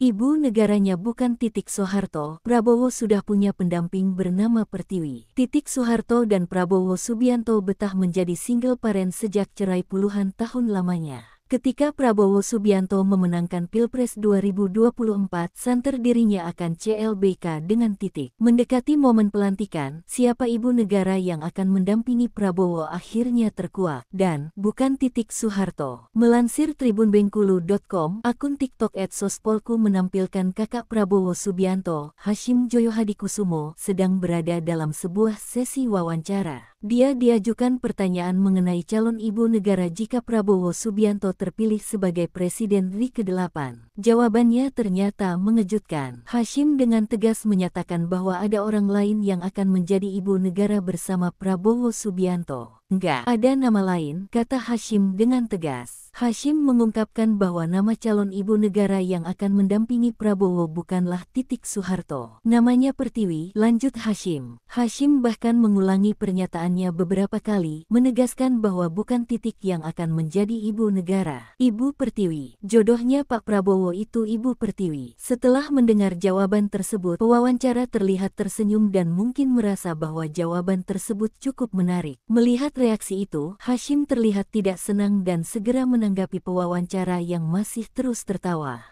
Ibu negaranya bukan Titik Soeharto, Prabowo sudah punya pendamping bernama Pertiwi. Titik Soeharto dan Prabowo Subianto betah menjadi single parent sejak cerai puluhan tahun lamanya. Ketika Prabowo Subianto memenangkan Pilpres 2024, santer dirinya akan CLBK dengan titik. Mendekati momen pelantikan, siapa ibu negara yang akan mendampingi Prabowo akhirnya terkuak, dan bukan titik Soeharto. Melansir Tribun Bengkulu.com, akun TikTok @sospolku menampilkan kakak Prabowo Subianto, Hashim Joyohadikusumo, sedang berada dalam sebuah sesi wawancara dia diajukan pertanyaan mengenai calon ibu negara jika Prabowo Subianto terpilih sebagai Presiden RI ke-8. Jawabannya ternyata mengejutkan. Hashim dengan tegas menyatakan bahwa ada orang lain yang akan menjadi ibu negara bersama Prabowo Subianto. Enggak, ada nama lain, kata Hashim dengan tegas. Hashim mengungkapkan bahwa nama calon ibu negara yang akan mendampingi Prabowo bukanlah titik Soeharto. Namanya Pertiwi, lanjut Hashim. Hashim bahkan mengulangi pernyataannya beberapa kali, menegaskan bahwa bukan titik yang akan menjadi ibu negara. Ibu Pertiwi, jodohnya Pak Prabowo itu Ibu Pertiwi. Setelah mendengar jawaban tersebut, pewawancara terlihat tersenyum dan mungkin merasa bahwa jawaban tersebut cukup menarik. Melihat reaksi itu, Hashim terlihat tidak senang dan segera menang menanggapi pewawancara yang masih terus tertawa.